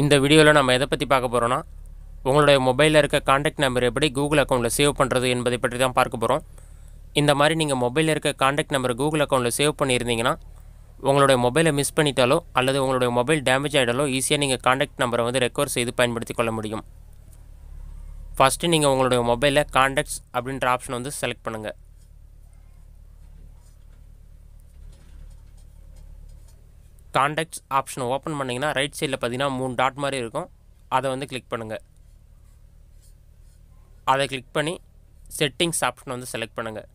இந்த வீடியோவில் நம்ம எதை பற்றி பார்க்க போகிறோன்னா உங்களுடைய மொபைலில் இருக்க காண்டாக்ட் நம்பர் எப்படி கூகுள் அக்கௌண்ட்டில் சேவ் பண்ணுறது என்பதை பற்றி தான் பார்க்க போகிறோம் இந்த மாதிரி நீங்கள் மொபைலில் இருக்க காண்டாக்ட் நம்பர் கூகுள் அக்கௌண்ட்டில் சேவ் பண்ணியிருந்தீங்கன்னா உங்களுடைய மொபைலை மிஸ் பண்ணிட்டாலோ அல்லது உங்களுடைய மொபைல் டேமேஜ் ஆகிட்டாலோ ஈஸியாக நீங்கள் காண்டாக்ட் நம்பரை வந்து ரெக்கவர் செய்து பயன்படுத்தி கொள்ள முடியும் ஃபஸ்ட்டு நீங்கள் உங்களுடைய மொபைலில் காண்டாக்ட்ஸ் அப்படின்ற ஆப்ஷன் வந்து செலக்ட் பண்ணுங்கள் காண்டாக்ட்ஸ் ஆப்ஷனை ஓப்பன் பண்ணிங்கன்னா ரைட் சைடில் பார்த்தீங்கன்னா மூணு டாட் மாதிரி இருக்கும் அதை வந்து கிளிக் பண்ணுங்கள் அதை கிளிக் பண்ணி செட்டிங்ஸ் ஆப்ஷன் வந்து செலக்ட் பண்ணுங்கள்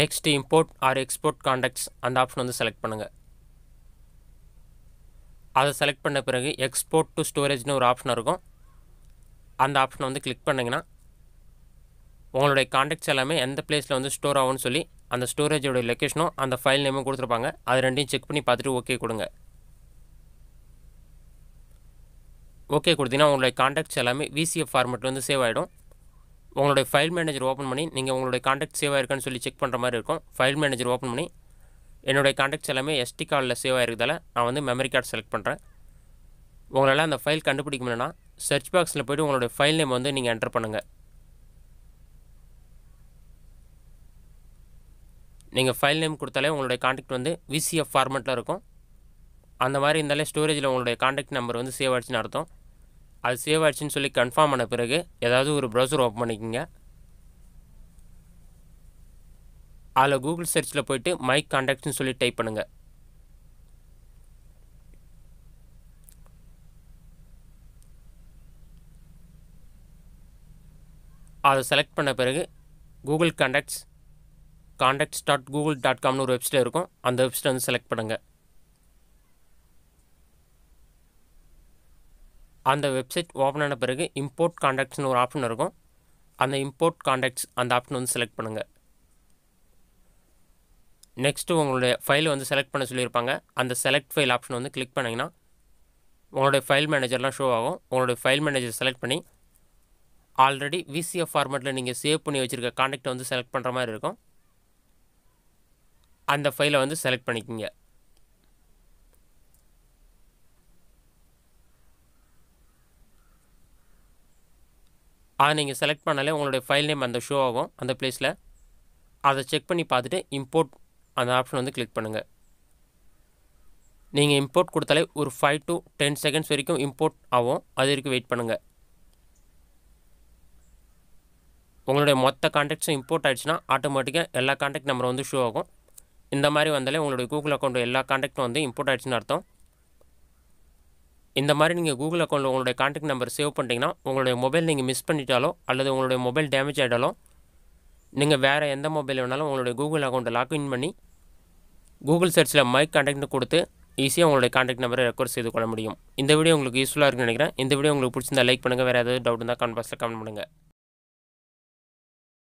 next import or export contacts அந்த ஆப்ஷன் வந்து செலக்ட் பண்ணுங்கள் அதை செலக்ட் பண்ண பிறகு எக்ஸ்போர்ட் டு ஸ்டோரேஜ்னு ஒரு ஆப்ஷன் இருக்கும் அந்த ஆப்ஷனை வந்து கிளிக் பண்ணிங்கன்னா உங்களுடைய காண்டாக்ட்ஸ் எல்லாமே எந்த பிளேஸில் வந்து ஸ்டோர் ஆகும்னு சொல்லி அந்த ஸ்டோரேஜோட லொக்கேஷனும் அந்த ஃபைல் நேமும் கொடுத்துருப்பாங்க அது ரெண்டையும் செக் பண்ணி பார்த்துட்டு ஓகே கொடுங்க ஓகே கொடுத்தீங்கன்னா உங்களுடைய காண்டாக்ட்ஸ் எல்லாமே விசிஎஃப் ஃபார்மெட்டில் வந்து சேவ் ஆகிடும் உங்களுடைய ஃபைல் மேனேஜர் ஓப்பன் பண்ணி நீங்கள் உங்களுடைய காண்டாக்ட் சேவ் ஆயிருக்கான்னு சொல்லி செக் பண்ணுற மாதிரி இருக்கும் ஃபைல் மேனேஜர் ஓப்பன் பண்ணி என்னுடைய காண்டாக்ட்ஸ் எல்லாமே எஸ்டி கார்டில் சேவ் ஆகிருக்கதால் நான் வந்து மெமரி கார்டு செலக்ட் பண்ணுறேன் உங்களால் அந்த ஃபைல் கண்டுபிடிக்கணும்னா சர்ச் பாக்ஸில் போய்ட்டு உங்களுடைய ஃபைல் நேம் வந்து நீங்கள் என்டர் பண்ணுங்கள் நீங்கள் ஃபைல் நேம் கொடுத்தாலே உங்களுடைய காண்டக்ட் வந்து விசிஎஃப் ஃபார்மெட்டில் இருக்கும் அந்த மாதிரி இருந்தாலே ஸ்டோரேஜில் உங்களுடைய காண்டக்ட் நம்பர் வந்து சேவ் ஆகிடுச்சுன்னு அர்த்தம் அது சேவ் ஆகிடுச்சின்னு சொல்லி கன்ஃபார்ம் ஆன பிறகு ஏதாவது ஒரு ப்ரௌசர் ஓப்பன் பண்ணிக்கோங்க அதில் கூகுள் சர்ச்சில் போயிட்டு மைக் காண்டாக்ட்ஸ்னு சொல்லி டைப் பண்ணுங்கள் அதை செலக்ட் பண்ண பிறகு Google contacts contacts dot Google dot காம்னு ஒரு வெப்சைட் இருக்கும் அந்த வெப்சைட் வந்து செலக்ட் பண்ணுங்கள் அந்த வெப்சைட் ஓப்பன் ஆன பிறகு இம்போர்ட் காண்டாக்ட்ஸ்னு ஒரு ஆப்ஷன் இருக்கும் அந்த இம்போர்ட் காண்டாக்ட்ஸ் அந்த ஆப்ஷன் வந்து செலக்ட் பண்ணுங்கள் நெக்ஸ்ட்டு உங்களுடைய ஃபைல் வந்து செலக்ட் பண்ண சொல்லியிருப்பாங்க அந்த செலக்ட் ஃபைல் ஆப்ஷன் வந்து கிளிக் பண்ணிங்கன்னா உங்களுடைய ஃபைல் மேனேஜர்லாம் ஷோ ஆகும் உங்களுடைய ஃபைல் மேனேஜர் செலக்ட் பண்ணி ஆல்ரெடி விசிஎஃப் ஃபார்மேட்டில் நீங்கள் சேவ் பண்ணி வச்சுருக்க காண்டாக்டை வந்து செலக்ட் பண்ணுற மாதிரி இருக்கும் அந்த ஃபைலை வந்து செலக்ட் பண்ணிக்கிங்க அதை நீங்கள் செலக்ட் பண்ணாலே உங்களுடைய ஃபைல் நேம் அந்த ஷோ ஆகும் அந்த பிளேஸில் அதை செக் பண்ணி பார்த்துட்டு இம்போர்ட் அந்த ஆப்ஷன் வந்து கிளிக் பண்ணுங்கள் நீங்கள் இம்போர்ட் கொடுத்தாலே ஒரு ஃபைவ் டு டென் செகண்ட்ஸ் வரைக்கும் இம்போர்ட் ஆகும் அது வரைக்கும் வெயிட் பண்ணுங்கள் உங்களுடைய மொத்த கான்டாக்ட்ஸும் இம்போர்ட் ஆகிடுச்சுன்னா ஆட்டோமேட்டிக்காக எல்லா கான்டாக்ட் நம்பரும் வந்து ஷோ ஆகும் இந்த மாதிரி வந்தாலே உங்களுடைய கூகுள் அக்கௌண்ட் எல்லா காண்டாக்டும் வந்து இம்போர்ட் ஆகிடுச்சுன்னு அர்த்தம் இந்த மாதிரி நீங்கள் கூகுள் அக்கௌண்ட்டில் உங்களுடைய காண்டாக்ட் நம்பர் சேவ் பண்ணிட்டீங்கன்னா உங்களுடைய மொபைல் நீங்கள் மிஸ் பண்ணிட்டாலோ அல்லது உங்களுடைய மொபைல் டேமேஜ் ஆகிட்டாலோ நீங்கள் வேறு எந்த மொபைல் வேணாலும் உங்களுடைய கூகுள் அக்கௌண்ட்டை லாக்இன் பண்ணி கூகுள் சர்ச்சில் மை காண்டாக்ட்னு கொடுத்து ஈஸியாக உங்களுடைய காண்டாக்ட் நம்பரை ரெக்கார்ட் செய்து கொள்ள முடியும் இந்த வீடியோ உங்களுக்கு யூஸ்ஃபுல்லாக இருக்குன்னு நினைக்கிறேன் இந்த வீடியோ உங்களுக்கு பிடிச்சிருந்தா லைக் பண்ணுங்கள் வேறு ஏதாவது டவுட் இருந்தால் கமெண்ட் பாக்ஸில் கமெண்ட் பண்ணுங்கள்